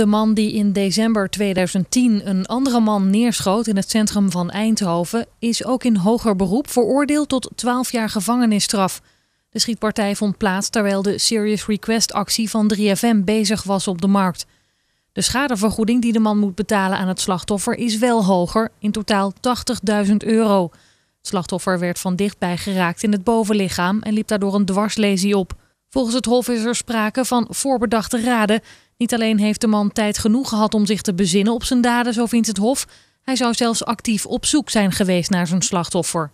De man die in december 2010 een andere man neerschoot in het centrum van Eindhoven is ook in hoger beroep veroordeeld tot 12 jaar gevangenisstraf. De schietpartij vond plaats terwijl de Serious Request actie van 3FM bezig was op de markt. De schadevergoeding die de man moet betalen aan het slachtoffer is wel hoger, in totaal 80.000 euro. Het slachtoffer werd van dichtbij geraakt in het bovenlichaam en liep daardoor een dwarslesie op. Volgens het Hof is er sprake van voorbedachte raden. Niet alleen heeft de man tijd genoeg gehad om zich te bezinnen op zijn daden, zo vindt het Hof. Hij zou zelfs actief op zoek zijn geweest naar zijn slachtoffer.